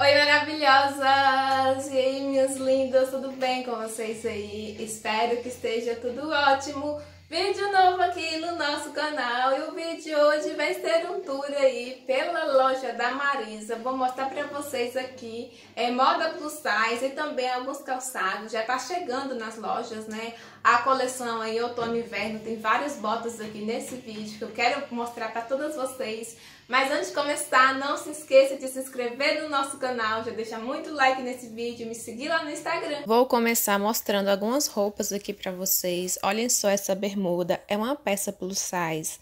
Oi, maravilhosas! E aí, minhas lindas, tudo bem com vocês aí? Espero que esteja tudo ótimo. Vídeo novo aqui no nosso canal e o vídeo de hoje vai ser um tour aí pela loja da Marisa. Vou mostrar pra vocês aqui é, moda plus size e também alguns calçados. Já tá chegando nas lojas, né? a coleção em outono e inverno. Tem várias botas aqui nesse vídeo que eu quero mostrar para todas vocês. Mas antes de começar, não se esqueça de se inscrever no nosso canal, já deixar muito like nesse vídeo, me seguir lá no Instagram. Vou começar mostrando algumas roupas aqui para vocês. Olhem só essa bermuda, é uma peça plus size.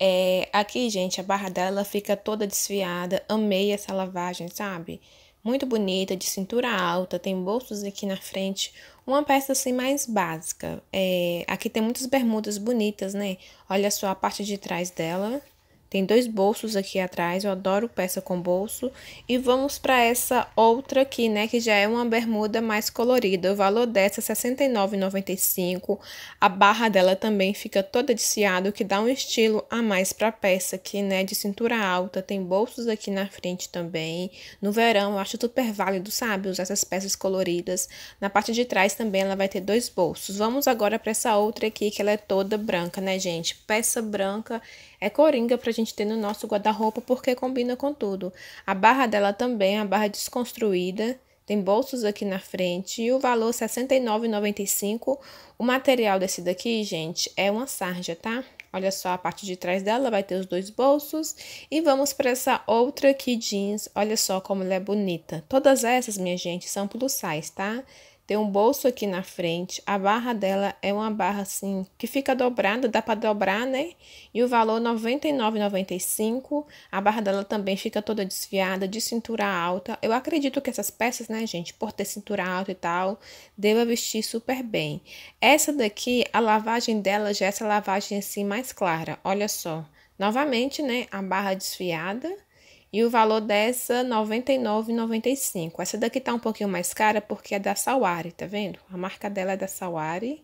É, aqui, gente, a barra dela fica toda desfiada. Amei essa lavagem, sabe? muito bonita, de cintura alta, tem bolsos aqui na frente. Uma peça assim mais básica. É, aqui tem muitas bermudas bonitas, né? Olha só a parte de trás dela. Tem dois bolsos aqui atrás, eu adoro peça com bolso. E vamos para essa outra aqui, né, que já é uma bermuda mais colorida. O valor dessa é R$ 69,95. A barra dela também fica toda de ciado, que dá um estilo a mais para a peça aqui, né, de cintura alta. Tem bolsos aqui na frente também. No verão, eu acho super válido, sabe, usar essas peças coloridas. Na parte de trás também ela vai ter dois bolsos. Vamos agora para essa outra aqui, que ela é toda branca, né, gente? Peça branca é coringa para a gente ter no nosso guarda-roupa porque combina com tudo. A barra dela também é a barra desconstruída. Tem bolsos aqui na frente e o valor R$ 69,95. O material desse daqui, gente, é uma sarja, tá? Olha só a parte de trás dela, vai ter os dois bolsos. E vamos para essa outra aqui jeans. Olha só como ela é bonita. Todas essas, minha gente, são plus size, tá? Tem um bolso aqui na frente. A barra dela é uma barra assim que fica dobrada, dá para dobrar, né? E o valor R$ 99,95. A barra dela também fica toda desfiada, de cintura alta. Eu acredito que essas peças, né, gente, por ter cintura alta e tal, deva vestir super bem. Essa daqui, a lavagem dela já é essa lavagem assim mais clara. Olha só. Novamente, né, a barra desfiada e o valor dessa, R$ 99,95. Essa daqui tá um pouquinho mais cara porque é da Sawari, tá vendo? A marca dela é da Sawari.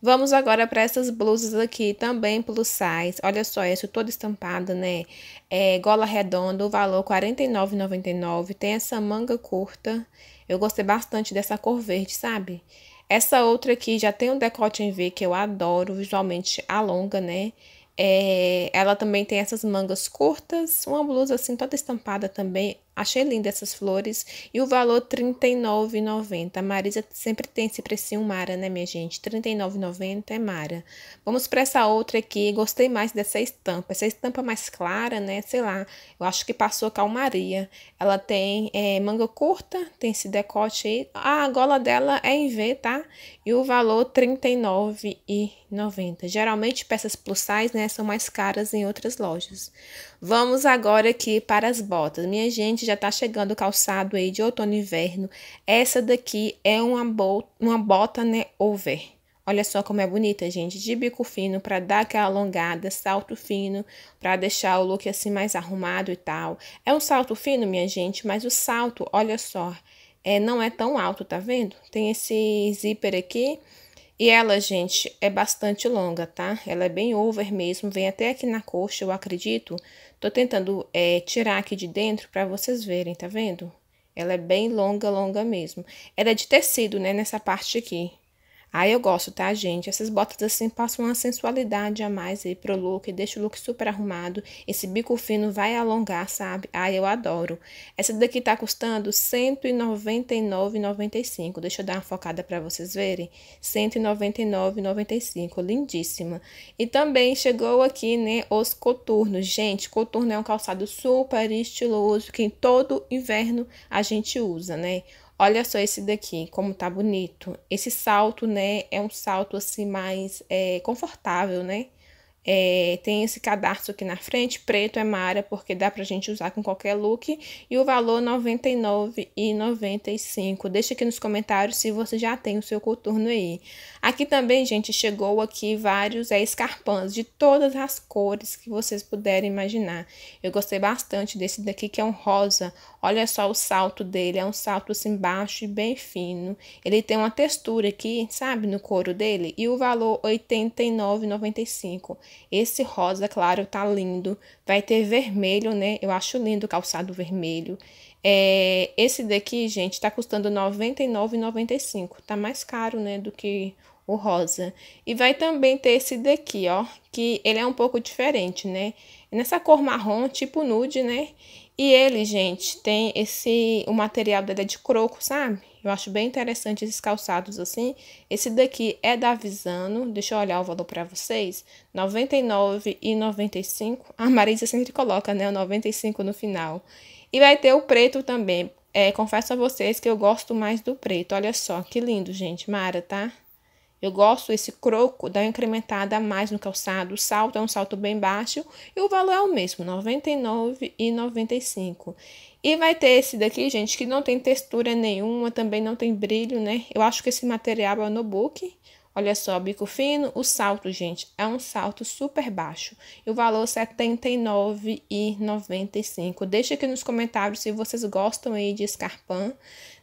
Vamos agora para essas blusas aqui, também plus size. Olha só, essa toda estampada, né? É, gola redonda, o valor R$ 49,99. Tem essa manga curta. Eu gostei bastante dessa cor verde, sabe? Essa outra aqui já tem um decote em V que eu adoro, visualmente alonga, né? É, ela também tem essas mangas curtas, uma blusa assim toda estampada também, Achei linda essas flores. E o valor R$39,90. A Marisa sempre tem esse precinho Mara, né, minha gente? R$39,90 é Mara. Vamos para essa outra aqui. Gostei mais dessa estampa. Essa estampa mais clara, né? Sei lá. Eu acho que passou a calmaria. Ela tem é, manga curta, tem esse decote aí. A gola dela é em V, tá? E o valor R$39,90. Geralmente peças plus size, né? São mais caras em outras lojas. Vamos agora aqui para as botas. Minha gente gente já está chegando o calçado aí de outono e inverno. Essa daqui é uma, bol uma bota, né, over. Olha só como é bonita, gente. De bico fino para dar aquela alongada, salto fino para deixar o look assim mais arrumado e tal. É um salto fino, minha gente, mas o salto, olha só, é, não é tão alto, tá vendo? Tem esse zíper aqui e ela, gente, é bastante longa, tá? Ela é bem over mesmo, vem até aqui na coxa, eu acredito. Tô tentando é, tirar aqui de dentro para vocês verem, tá vendo? Ela é bem longa, longa mesmo. Ela é de tecido, né, nessa parte aqui. Aí eu gosto, tá, gente? Essas botas assim passam uma sensualidade a mais aí pro look, deixa o look super arrumado. Esse bico fino vai alongar, sabe? Aí eu adoro. Essa daqui tá custando R$ 199,95. Deixa eu dar uma focada para vocês verem. R$ 199,95. Lindíssima. E também chegou aqui, né, os coturnos. Gente, coturno é um calçado super estiloso que em todo inverno a gente usa, né? Olha só esse daqui, como tá bonito. Esse salto, né, é um salto assim mais é, confortável, né? É, tem esse cadarço aqui na frente, preto é mara, porque dá pra gente usar com qualquer look. E o valor R$ 99,95. Deixa aqui nos comentários se você já tem o seu coturno aí. Aqui também, gente, chegou aqui vários é, escarpãs de todas as cores que vocês puderem imaginar. Eu gostei bastante desse daqui, que é um rosa, Olha só o salto dele, é um salto assim baixo e bem fino. Ele tem uma textura aqui, sabe, no couro dele. E o valor R$ 89,95. Esse rosa, claro, tá lindo. Vai ter vermelho, né? Eu acho lindo o calçado vermelho. É, esse daqui, gente, tá custando R$ 99,95. Tá mais caro, né, do que o rosa. E vai também ter esse daqui, ó, que ele é um pouco diferente, né? Nessa cor marrom, tipo nude, né? E ele, gente, tem esse. O material dele é de croco, sabe? Eu acho bem interessante esses calçados assim. Esse daqui é da Visano. Deixa eu olhar o valor para vocês. R$ 99,95. A Marisa sempre coloca, né? O 95 no final. E vai ter o preto também. É, confesso a vocês que eu gosto mais do preto. Olha só, que lindo, gente. Mara, tá? Eu gosto esse croco, dá uma incrementada a mais no calçado. O salto é um salto bem baixo e o valor é o mesmo, R$ 99,95. E vai ter esse daqui, gente, que não tem textura nenhuma, também não tem brilho, né? Eu acho que esse material é no book. Olha só, bico fino, o salto, gente, é um salto super baixo. E o valor R$ é 79,95. Deixa aqui nos comentários se vocês gostam aí de escarpã.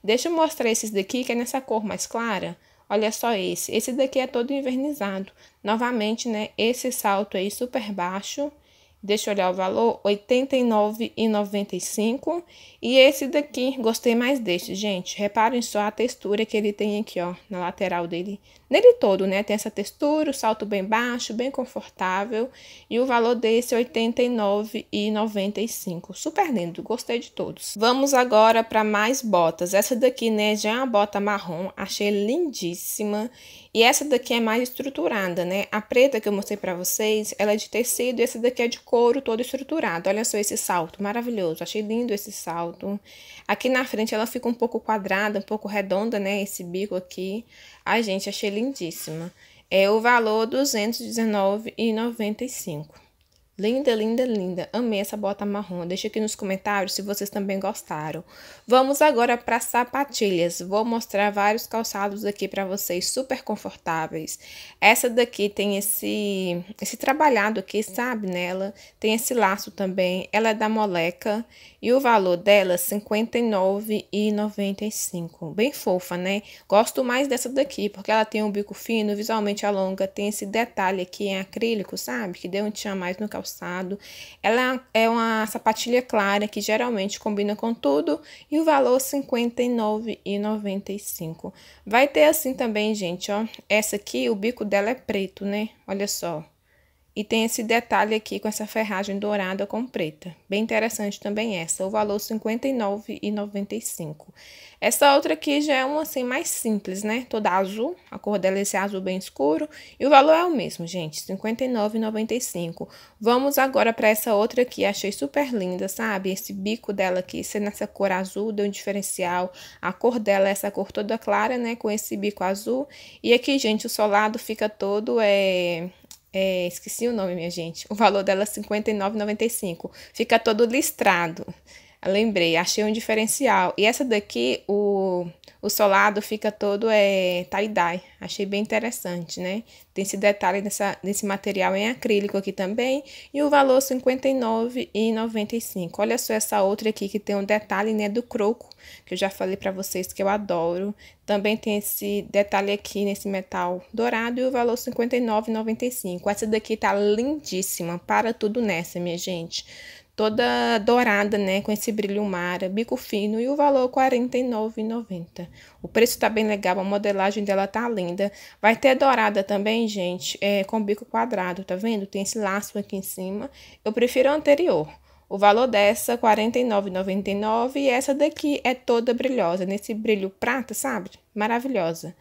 Deixa eu mostrar esses daqui, que é nessa cor mais clara. Olha só esse. Esse daqui é todo invernizado. Novamente, né? Esse salto aí super baixo deixa eu olhar o valor, R$ 89,95. E esse daqui, gostei mais deste, gente. Reparem só a textura que ele tem aqui, ó, na lateral dele. Nele todo, né? Tem essa textura, o salto bem baixo, bem confortável. E o valor desse, R$ 89,95. Super lindo, gostei de todos. Vamos agora para mais botas. Essa daqui, né, já é uma bota marrom, achei lindíssima. E essa daqui é mais estruturada, né? A preta que eu mostrei para vocês, ela é de tecido e essa daqui é de couro todo estruturado. Olha só esse salto, maravilhoso. Achei lindo esse salto. Aqui na frente ela fica um pouco quadrada, um pouco redonda, né? Esse bico aqui. Ai, gente, achei lindíssima. É o valor R$ 219,95. Linda, linda, linda. Amei essa bota marrom. Deixa aqui nos comentários se vocês também gostaram. Vamos agora para sapatilhas. Vou mostrar vários calçados aqui para vocês, super confortáveis. Essa daqui tem esse esse trabalhado aqui, sabe, nela. Tem esse laço também. Ela é da Moleca e o valor dela R$ 59,95. Bem fofa, né? Gosto mais dessa daqui porque ela tem um bico fino, visualmente alonga, tem esse detalhe aqui em acrílico, sabe? Que deu um tchan mais no calçado calçado. Ela é uma sapatilha clara que geralmente combina com tudo e o valor R$ 59,95. Vai ter assim também, gente, ó. Essa aqui, o bico dela é preto, né? Olha só. E tem esse detalhe aqui com essa ferragem dourada com preta. Bem interessante também essa, o valor R$ 59,95. Essa outra aqui já é uma assim mais simples, né? Toda azul, a cor dela é esse azul bem escuro. E o valor é o mesmo, gente, R$ 59,95. Vamos agora para essa outra aqui, achei super linda, sabe? Esse bico dela aqui, sendo essa cor azul, deu um diferencial. A cor dela é essa cor toda clara, né? Com esse bico azul. E aqui, gente, o solado fica todo... É é, esqueci o nome, minha gente. O valor dela é R$ 59,95. Fica todo listrado. Lembrei, achei um diferencial. E essa daqui, o, o solado fica todo é, tie-dye. Achei bem interessante, né? Tem esse detalhe dessa, desse material em acrílico aqui também. E o valor R$ 59,95. Olha só essa outra aqui que tem um detalhe, né, do croco. Que eu já falei pra vocês que eu adoro. Também tem esse detalhe aqui nesse metal dourado e o valor R$ 59,95. Essa daqui tá lindíssima. Para tudo nessa, minha gente toda dourada, né, com esse brilho mara, bico fino e o valor R$ 49,90. O preço tá bem legal, a modelagem dela tá linda. Vai ter dourada também, gente, é, com bico quadrado, tá vendo? Tem esse laço aqui em cima. Eu prefiro a anterior. O valor dessa, R$ 49,99, e essa daqui é toda brilhosa, nesse brilho prata, sabe? Maravilhosa.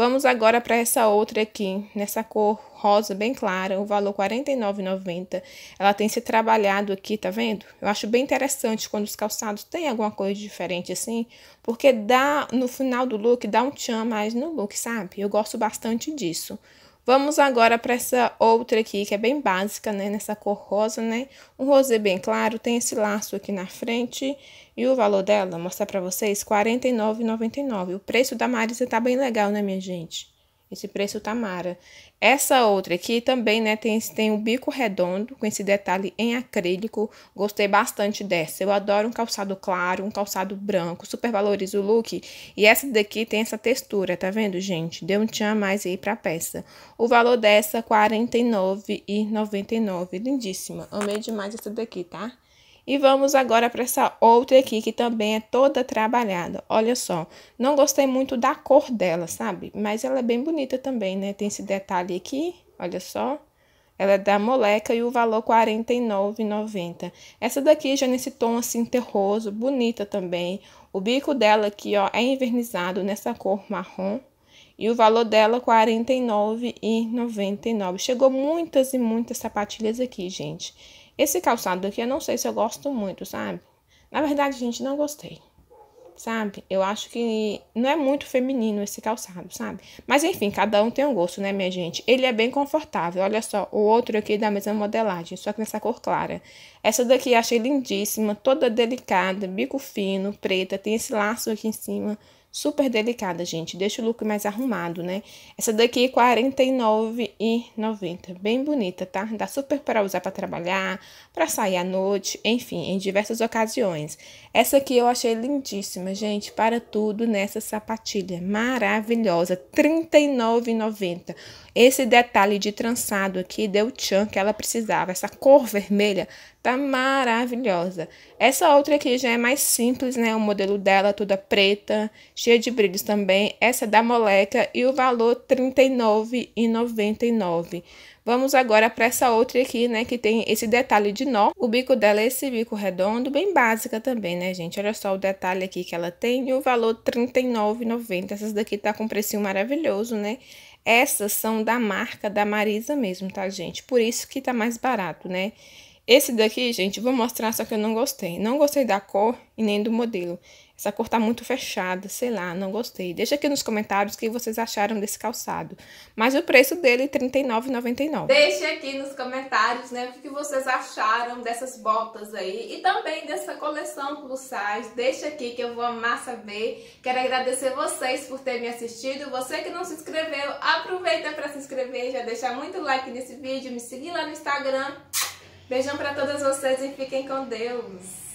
Vamos agora para essa outra aqui, nessa cor rosa bem clara, o valor 49,90. Ela tem se trabalhado aqui, tá vendo? Eu acho bem interessante quando os calçados têm alguma coisa diferente assim, porque dá no final do look, dá um tchan mais no look, sabe? Eu gosto bastante disso. Vamos agora para essa outra aqui, que é bem básica, né? Nessa cor rosa, né? Um rosé bem claro, tem esse laço aqui na frente. E o valor dela, mostrar para vocês, R$ 49,99. O preço da Marisa tá bem legal, né, minha gente? Esse preço Tamara. Tá essa outra aqui também, né, tem, tem um bico redondo, com esse detalhe em acrílico. Gostei bastante dessa. Eu adoro um calçado claro, um calçado branco, super valorizo o look. E essa daqui tem essa textura, tá vendo, gente? Deu um tchan a mais aí pra peça. O valor dessa, R$ 49,99. Lindíssima. Amei demais essa daqui, tá? E vamos agora para essa outra aqui, que também é toda trabalhada. Olha só, não gostei muito da cor dela, sabe? Mas ela é bem bonita também, né? Tem esse detalhe aqui, olha só. Ela é da Moleca e o valor R$ 49,90. Essa daqui já nesse tom assim terroso, bonita também. O bico dela aqui, ó, é envernizado nessa cor marrom. E o valor dela R$ 49,99. Chegou muitas e muitas sapatilhas aqui, gente. Esse calçado aqui eu não sei se eu gosto muito, sabe? Na verdade, gente, não gostei. Sabe? Eu acho que não é muito feminino esse calçado, sabe? Mas enfim, cada um tem um gosto, né, minha gente? Ele é bem confortável. Olha só, o outro aqui da mesma modelagem, só que nessa cor clara. Essa daqui eu achei lindíssima, toda delicada, bico fino, preta, tem esse laço aqui em cima super delicada, gente. Deixa o look mais arrumado, né? Essa daqui é R$49,90. Bem bonita, tá? Dá super para usar para trabalhar, para sair à noite, enfim, em diversas ocasiões. Essa aqui eu achei lindíssima, gente. Para tudo nessa sapatilha. Maravilhosa. R$39,90. Esse detalhe de trançado aqui deu o tchan que ela precisava. Essa cor vermelha Tá maravilhosa. Essa outra aqui já é mais simples, né? O modelo dela toda preta, cheia de brilhos também. Essa é da Moleca e o valor R$ 39,99. Vamos agora para essa outra aqui, né? Que tem esse detalhe de nó. O bico dela é esse bico redondo, bem básica também, né, gente? Olha só o detalhe aqui que ela tem e o valor R$ 39,90. Essas daqui tá com um precinho maravilhoso, né? Essas são da marca da Marisa mesmo, tá, gente? Por isso que tá mais barato, né? Esse daqui, gente, vou mostrar, só que eu não gostei. Não gostei da cor e nem do modelo. Essa cor tá muito fechada, sei lá, não gostei. Deixa aqui nos comentários o que vocês acharam desse calçado. Mas o preço dele, é R$39,99. Deixa aqui nos comentários, né, o que vocês acharam dessas botas aí. E também dessa coleção plus size. Deixa aqui que eu vou amar saber. Quero agradecer vocês por terem me assistido. Você que não se inscreveu, aproveita para se inscrever. Já deixar muito like nesse vídeo, me seguir lá no Instagram. Beijão para todas vocês e fiquem com Deus.